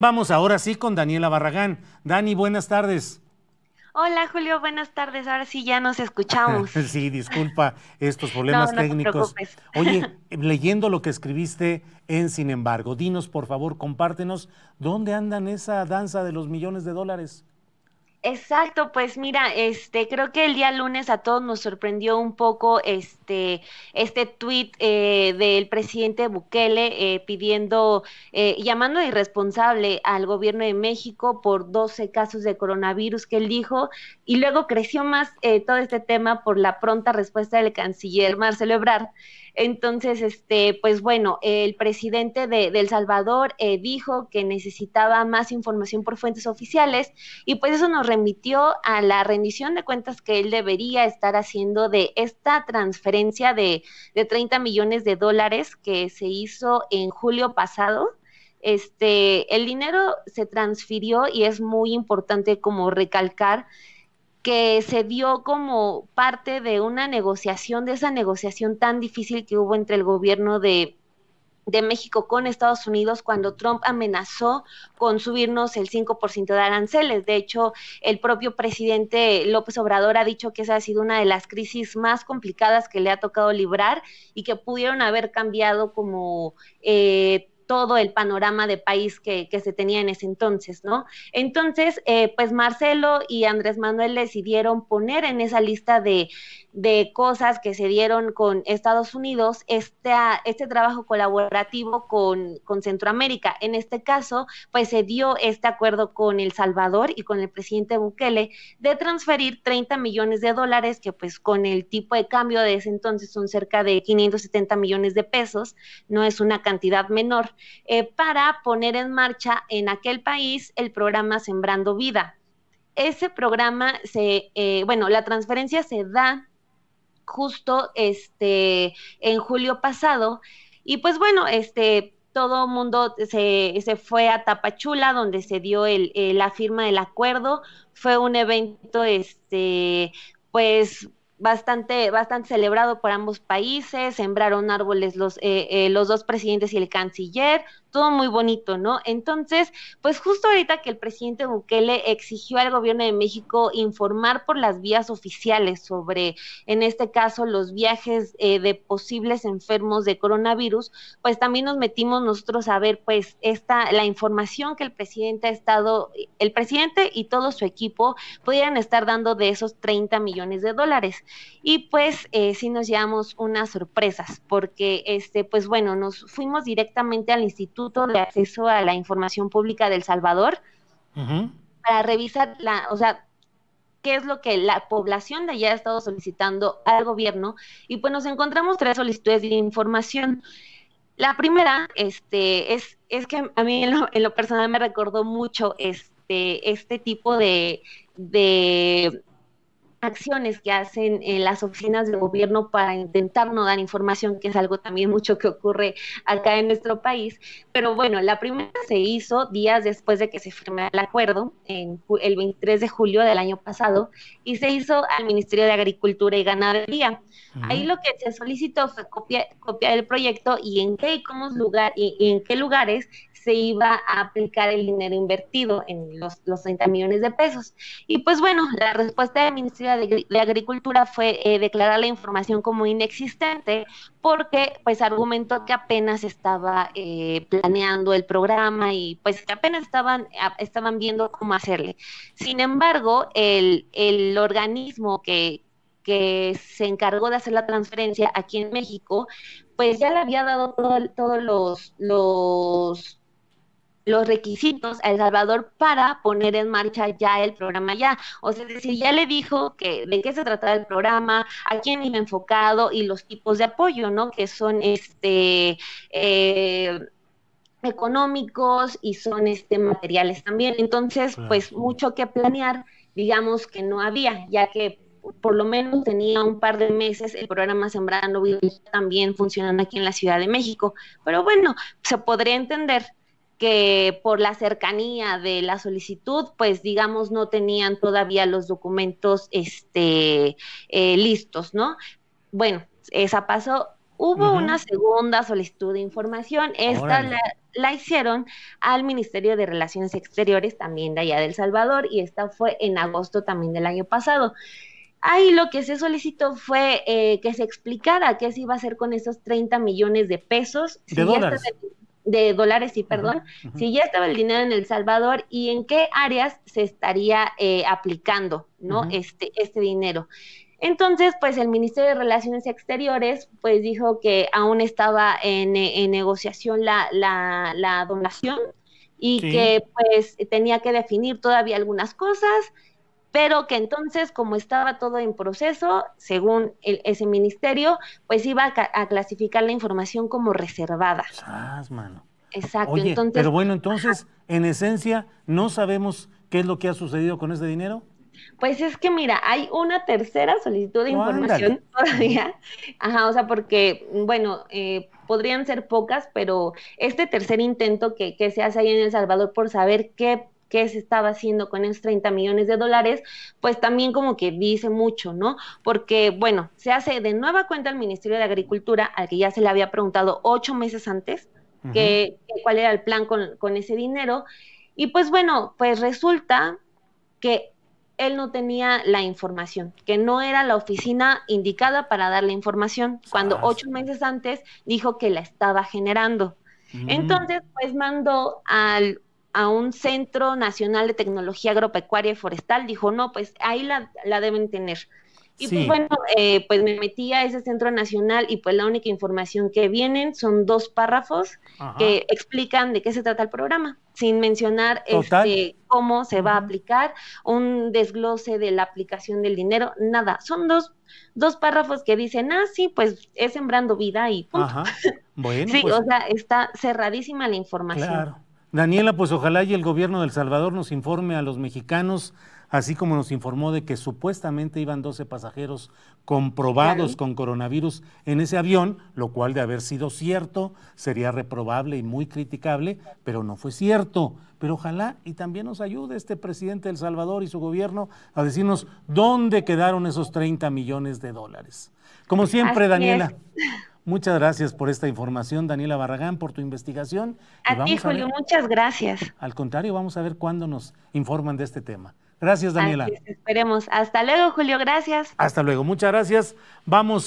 Vamos ahora sí con Daniela Barragán. Dani, buenas tardes. Hola Julio, buenas tardes. Ahora sí ya nos escuchamos. sí, disculpa estos problemas técnicos. Oye, leyendo lo que escribiste en Sin embargo, dinos por favor, compártenos dónde andan esa danza de los millones de dólares. Exacto, pues mira, este, creo que el día lunes a todos nos sorprendió un poco este, este tweet eh, del presidente Bukele eh, pidiendo, eh, llamando irresponsable al gobierno de México por 12 casos de coronavirus que él dijo, y luego creció más todo este tema por la pronta respuesta del canciller Marcelo Ebrard. Entonces, este, pues bueno, el presidente de, El Salvador dijo que necesitaba más información por fuentes oficiales, y pues eso nos remitió a la rendición de cuentas que él debería estar haciendo de esta transferencia de, de 30 millones de dólares que se hizo en julio pasado. Este, el dinero se transfirió y es muy importante como recalcar que se dio como parte de una negociación, de esa negociación tan difícil que hubo entre el gobierno de de México con Estados Unidos cuando Trump amenazó con subirnos el 5% de aranceles. De hecho, el propio presidente López Obrador ha dicho que esa ha sido una de las crisis más complicadas que le ha tocado librar y que pudieron haber cambiado como... Eh, todo el panorama de país que, se tenía en ese entonces, ¿no? Entonces, eh, pues Marcelo y Andrés Manuel decidieron poner en esa lista de, cosas que se dieron con Estados Unidos este, ah, este trabajo colaborativo con, con, Centroamérica. En este caso, pues se dio este acuerdo con El Salvador y con el presidente Bukele de transferir 30 millones de dólares, que pues con el tipo de cambio de ese entonces son cerca de 570 millones de pesos, no es una cantidad menor, eh, para poner en marcha en aquel país el programa Sembrando Vida. Ese programa se, eh, bueno, la transferencia se da justo este, en julio pasado y pues bueno, este, todo mundo se, fue a Tapachula, donde se dio eh, la firma del acuerdo. Fue un evento, este, pues bastante, bastante celebrado por ambos países, sembraron árboles los, eh, eh, los dos presidentes y el canciller, todo muy bonito, ¿no? Entonces, pues justo ahorita que el presidente Bukele exigió al gobierno de México informar por las vías oficiales sobre, en este caso, los viajes eh, de posibles enfermos de coronavirus, pues también nos metimos nosotros a ver, pues, esta, la información que el presidente ha estado, el presidente y todo su equipo pudieran estar dando de esos 30 millones de dólares y pues eh, sí nos llevamos unas sorpresas, porque este, pues bueno, nos fuimos directamente al Instituto de Acceso a la Información Pública del Salvador para revisar la, o sea, qué es lo que la población de allá ha estado solicitando al gobierno y pues nos encontramos tres solicitudes de información. La primera, este, es, es que a mí en lo, personal me recordó mucho este, este tipo de acciones que hacen eh, las oficinas de gobierno para intentar no dar información, que es algo también mucho que ocurre acá en nuestro país. Pero bueno, la primera se hizo días después de que se firmara el acuerdo, en, el 23 de julio del año pasado, y se hizo al Ministerio de Agricultura y Ganadería. Ahí lo que se solicitó fue copiar, del el proyecto y en qué y cómo lugar y en qué lugares se iba a aplicar el dinero invertido en los, los 30 millones de pesos. Y pues bueno, la respuesta del Ministerio de, de Agricultura fue eh, declarar la información como inexistente porque pues argumentó que apenas estaba eh, planeando el programa y pues que apenas estaban, estaban viendo cómo hacerle. Sin embargo, el, organismo que, se encargó de hacer la transferencia aquí en México, pues ya le había dado todos los, los los requisitos a El Salvador para poner en marcha ya el programa ya. O sea, es decir, ya le dijo que de qué se trataba el programa, a quién iba enfocado y los tipos de apoyo, ¿no? Que son este eh, económicos y son este materiales también. Entonces, pues mucho que planear, digamos que no había, ya que por lo menos tenía un par de meses el programa Sembrando Vida también funcionando aquí en la Ciudad de México. Pero bueno, se podría entender que por la cercanía de la solicitud, pues digamos, no tenían todavía los documentos este, eh, listos, ¿no? Bueno, esa pasó. Hubo una segunda solicitud de información, esta la, hicieron al Ministerio de Relaciones Exteriores, también de allá del Salvador, y esta fue en agosto también del año pasado. Ahí lo que se solicitó fue eh, que se explicara qué se iba a hacer con esos 30 millones de pesos. De dólares de dólares, y perdón, si ya estaba el dinero en El Salvador y en qué áreas se estaría eh, aplicando, ¿no? este, este dinero. Entonces, pues el Ministerio de Relaciones Exteriores, pues dijo que aún estaba en, negociación la, la, donación y que pues tenía que definir todavía algunas cosas pero que entonces, como estaba todo en proceso, según ese ministerio, pues iba a, clasificar la información como reservada. ¡Ah, mano. Exacto. Oye, pero bueno, entonces, en esencia, no sabemos qué es lo que ha sucedido con ese dinero. Pues es que mira, hay una tercera solicitud de información todavía. Ajá, o sea, porque, bueno, eh, podrían ser pocas, pero este tercer intento que, que se hace ahí en El Salvador por saber qué qué se estaba haciendo con esos 30 millones de dólares, pues también como que dice mucho, ¿no? Porque, bueno, se hace de nueva cuenta al Ministerio de Agricultura, al que ya se le había preguntado ocho meses antes, que, cuál era el plan con ese dinero. Y pues bueno, pues resulta que él no tenía la información, que no era la oficina indicada para dar la información, cuando ah, ocho meses antes dijo que la estaba generando. Mm. Entonces, pues mandó al a un Centro Nacional de Tecnología Agropecuaria y Forestal, dijo, no, pues ahí la, deben tener. Y pues bueno, eh, pues me metí a ese centro nacional y pues la única información que vienen son dos párrafos que explican de qué se trata el programa, sin mencionar este, cómo se va a aplicar, un desglose de la aplicación del dinero, nada, son dos, dos párrafos que dicen, ah, sí, pues es sembrando vida y punto. sí, pues. o sea, está cerradísima la información. Claro. Daniela, pues ojalá y el gobierno del Salvador nos informe a los mexicanos, así como nos informó de que supuestamente iban 12 pasajeros comprobados con coronavirus en ese avión, lo cual de haber sido cierto sería reprobable y muy criticable, pero no fue cierto. Pero ojalá y también nos ayude este presidente del Salvador y su gobierno a decirnos dónde quedaron esos 30 millones de dólares. Como siempre, Daniela. Muchas gracias por esta información, Daniela Barragán, por tu investigación. A ti, Julio, muchas gracias. Al contrario, vamos a ver cuándo nos informan de este tema. Gracias, Daniela. esperemos. Hasta luego, Julio, gracias. Hasta luego, muchas gracias. Vamos